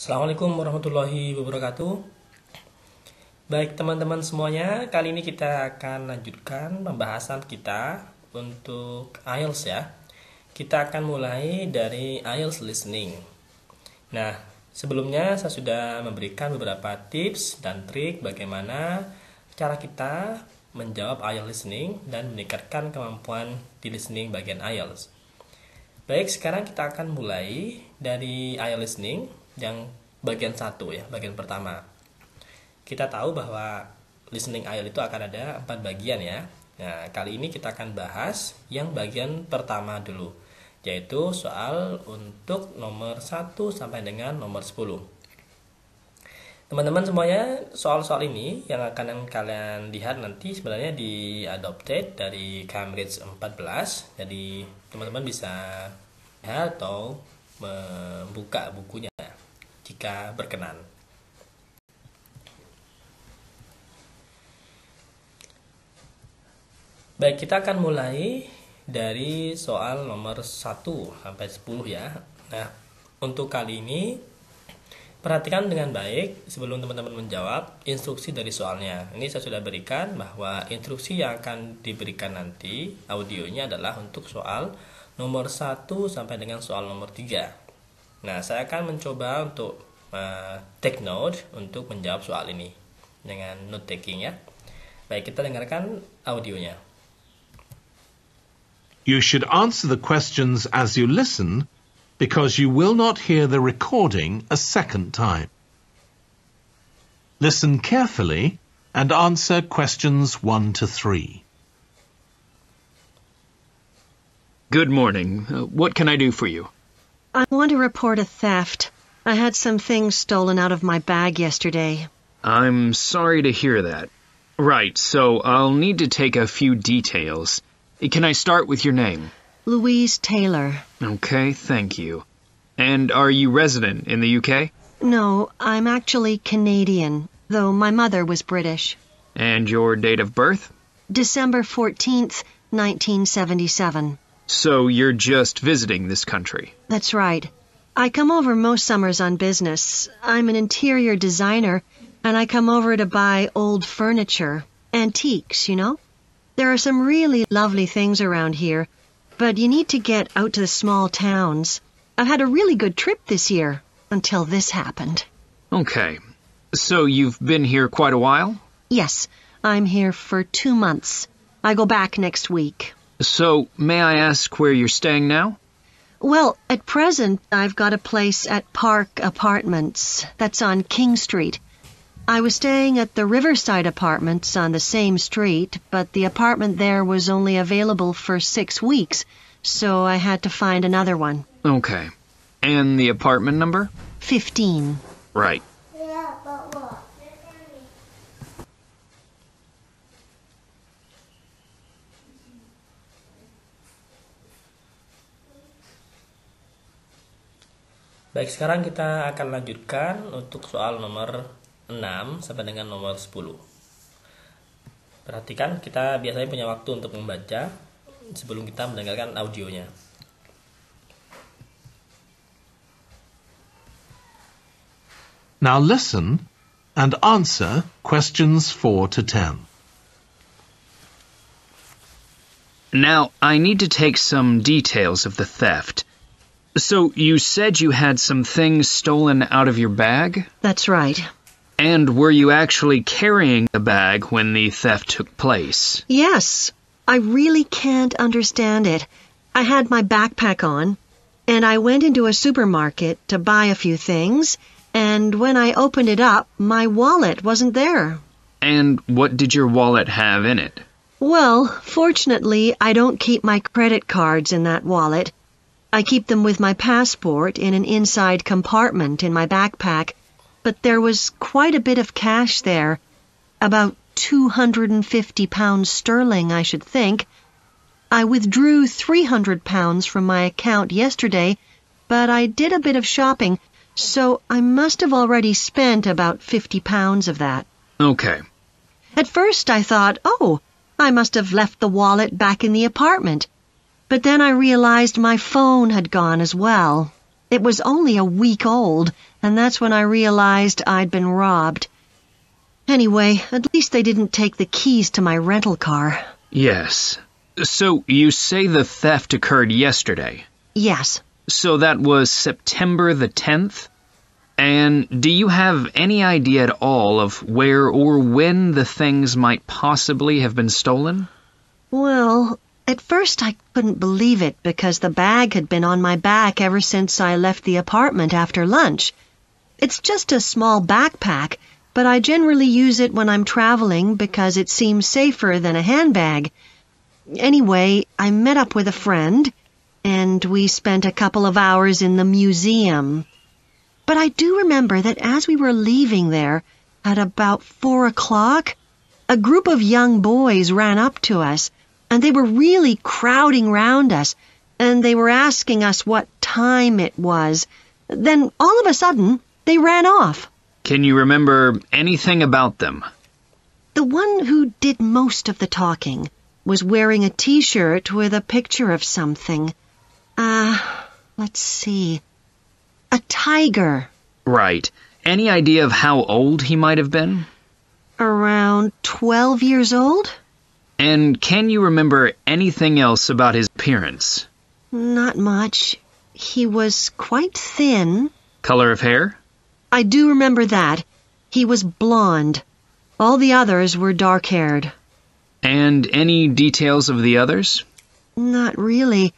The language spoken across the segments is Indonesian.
Assalamualaikum warahmatullahi wabarakatuh Baik teman-teman semuanya Kali ini kita akan lanjutkan pembahasan kita Untuk IELTS ya Kita akan mulai dari IELTS Listening Nah sebelumnya saya sudah memberikan beberapa tips dan trik Bagaimana cara kita menjawab IELTS Listening Dan meningkatkan kemampuan di listening bagian IELTS Baik, sekarang kita akan mulai dari IELTS Listening yang bagian satu ya, bagian pertama. Kita tahu bahwa listening IELTS itu akan ada empat bagian ya. Nah, kali ini kita akan bahas yang bagian pertama dulu, yaitu soal untuk nomor 1 sampai dengan nomor 10. Teman-teman semuanya, soal-soal ini yang akan kalian lihat nanti sebenarnya di adopted dari Cambridge 14. Jadi, teman-teman bisa atau membuka bukunya jika berkenan. Baik, kita akan mulai dari soal nomor 1 sampai 10 ya. Nah, untuk kali ini perhatikan dengan baik sebelum teman-teman menjawab instruksi dari soalnya. Ini saya sudah berikan bahwa instruksi yang akan diberikan nanti audionya adalah untuk soal nomor 1 sampai dengan soal nomor 3. Nah, saya akan mencoba untuk uh, take note untuk menjawab soal ini dengan note taking ya. Baik, kita dengarkan audionya. You should answer the questions as you listen because you will not hear the recording a second time. Listen carefully and answer questions 1 to 3. Good morning. Uh, what can I do for you? I want to report a theft. I had some things stolen out of my bag yesterday. I'm sorry to hear that. Right, so I'll need to take a few details. Can I start with your name? Louise Taylor. Okay, thank you. And are you resident in the UK? No, I'm actually Canadian, though my mother was British. And your date of birth? December 14th, 1977. So you're just visiting this country? That's right. I come over most summers on business. I'm an interior designer, and I come over to buy old furniture, antiques, you know? There are some really lovely things around here, but you need to get out to the small towns. I've had a really good trip this year until this happened. Okay. So you've been here quite a while? Yes. I'm here for two months. I go back next week. So, may I ask where you're staying now? Well, at present, I've got a place at Park Apartments. That's on King Street. I was staying at the Riverside Apartments on the same street, but the apartment there was only available for six weeks, so I had to find another one. Okay. And the apartment number? 15. Right. Baik, sekarang kita akan lanjutkan untuk soal nomor 6 sampai dengan nomor 10. Perhatikan, kita biasanya punya waktu untuk membaca sebelum kita mendengarkan audionya. Now listen and answer questions 4 to 10. Now, I need to take some details of the theft. So you said you had some things stolen out of your bag? That's right. And were you actually carrying the bag when the theft took place? Yes. I really can't understand it. I had my backpack on, and I went into a supermarket to buy a few things, and when I opened it up, my wallet wasn't there. And what did your wallet have in it? Well, fortunately, I don't keep my credit cards in that wallet I keep them with my passport in an inside compartment in my backpack, but there was quite a bit of cash there, about 250 pounds sterling, I should think. I withdrew 300 pounds from my account yesterday, but I did a bit of shopping, so I must have already spent about 50 pounds of that. Okay. At first I thought, oh, I must have left the wallet back in the apartment. But then I realized my phone had gone as well. It was only a week old, and that's when I realized I'd been robbed. Anyway, at least they didn't take the keys to my rental car. Yes. So you say the theft occurred yesterday? Yes. So that was September the 10th? And do you have any idea at all of where or when the things might possibly have been stolen? Well, at first I couldn't believe it because the bag had been on my back ever since I left the apartment after lunch. It's just a small backpack, but I generally use it when I'm traveling because it seems safer than a handbag. Anyway, I met up with a friend, and we spent a couple of hours in the museum. But I do remember that as we were leaving there, at about four o'clock, a group of young boys ran up to us and they were really crowding round us, and they were asking us what time it was. Then, all of a sudden, they ran off. Can you remember anything about them? The one who did most of the talking was wearing a t shirt with a picture of something. Ah, uh, let's see. A tiger. Right. Any idea of how old he might have been? Around 12 years old? And can you remember anything else about his appearance? Not much. He was quite thin. Color of hair? I do remember that. He was blond. All the others were dark haired. And any details of the others? Not really.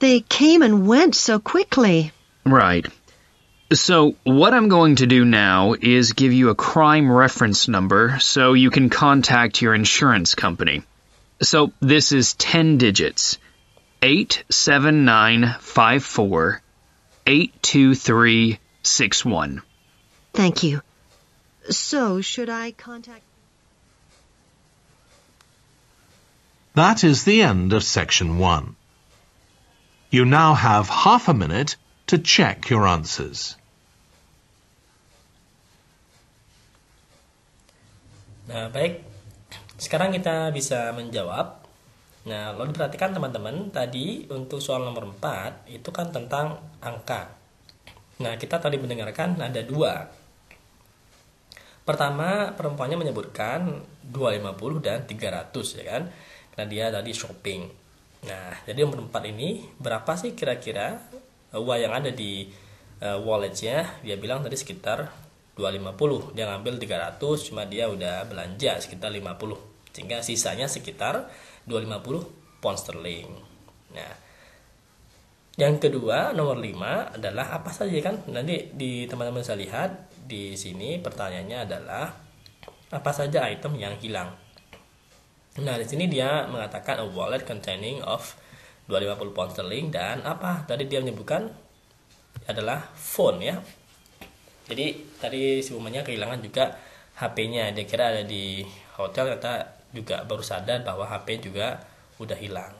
They came and went so quickly. Right. So, what I'm going to do now is give you a crime reference number so you can contact your insurance company. So, this is 10 digits 87954 82361. Thank you. So, should I contact. That is the end of section one. You now have half a minute to check your answers. Nah, baik. Sekarang kita bisa menjawab. Nah, lalu perhatikan teman-teman, tadi untuk soal nomor 4 itu kan tentang angka. Nah, kita tadi mendengarkan ada dua. Pertama, perempuannya menyebutkan 250 dan 300 ya kan. Karena dia tadi shopping. Nah, jadi nomor 4 ini berapa sih kira-kira uh, uang yang ada di uh, walletnya? Dia bilang tadi sekitar 250 dia ngambil 300 cuma dia udah belanja sekitar 50 sehingga sisanya sekitar 250 pound sterling nah yang kedua nomor 5 adalah apa saja kan nanti di teman-teman saya lihat di sini pertanyaannya adalah apa saja item yang hilang nah di sini dia mengatakan a wallet containing of 250 pound sterling dan apa tadi dia menyebutkan adalah phone ya jadi tadi si sebelumnya kehilangan juga HP-nya dia kira ada di hotel ternyata juga baru sadar bahwa HP juga udah hilang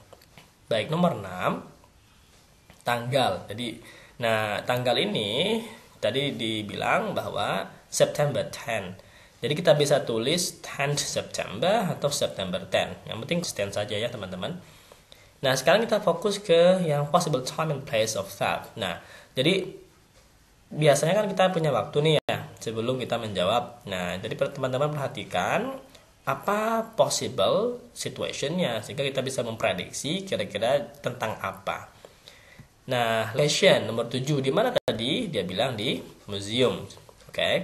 baik nomor 6 tanggal jadi nah tanggal ini tadi dibilang bahwa September 10 jadi kita bisa tulis 10 September atau September 10. Yang penting stand saja ya teman-teman. Nah sekarang kita fokus ke yang possible time and place of theft. Nah jadi biasanya kan kita punya waktu nih ya sebelum kita menjawab. Nah, jadi teman-teman perhatikan apa possible situationnya sehingga kita bisa memprediksi kira-kira tentang apa. Nah, lesson nomor 7 di mana tadi? Dia bilang di museum. Oke. Okay.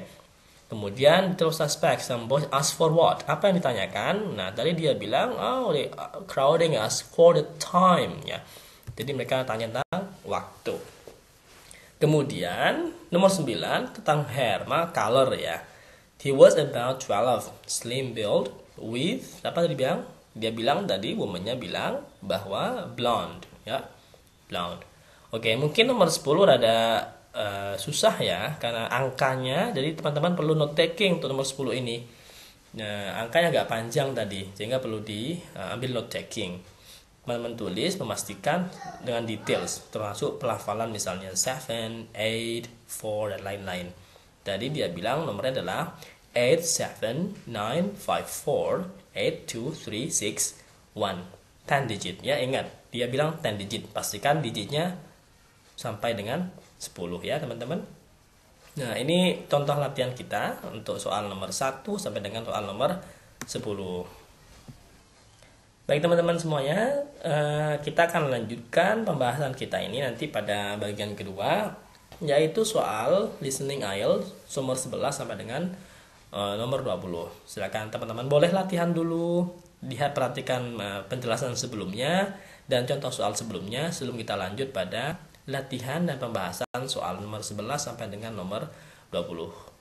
Kemudian terus suspect some boys ask for what? Apa yang ditanyakan? Nah, tadi dia bilang oh they crowding us for the time ya. Jadi mereka tanya tentang waktu. Kemudian nomor 9 tentang hair Herma Color ya. He was about 12, slim build with apa tadi bilang? Dia bilang tadi womannya bilang bahwa blonde ya. Blonde. Oke, mungkin nomor 10 ada uh, susah ya karena angkanya jadi teman-teman perlu note taking untuk nomor 10 ini. Nah, angkanya agak panjang tadi sehingga perlu diambil eh, uh, note taking menulis memastikan dengan details termasuk pelafalan misalnya seven eight four dan lain-lain. Jadi dia bilang nomornya adalah eight seven nine five four eight two three six one ten digit ya ingat dia bilang ten digit pastikan digitnya sampai dengan 10 ya teman-teman. Nah, ini contoh latihan kita untuk soal nomor 1 sampai dengan soal nomor 10. Baik teman-teman semuanya, eh, kita akan lanjutkan pembahasan kita ini nanti pada bagian kedua yaitu soal listening IELTS eh, nomor 11 sampai dengan nomor 20. Silakan teman-teman boleh latihan dulu, lihat perhatikan eh, penjelasan sebelumnya dan contoh soal sebelumnya sebelum kita lanjut pada latihan dan pembahasan soal nomor 11 sampai dengan nomor 20.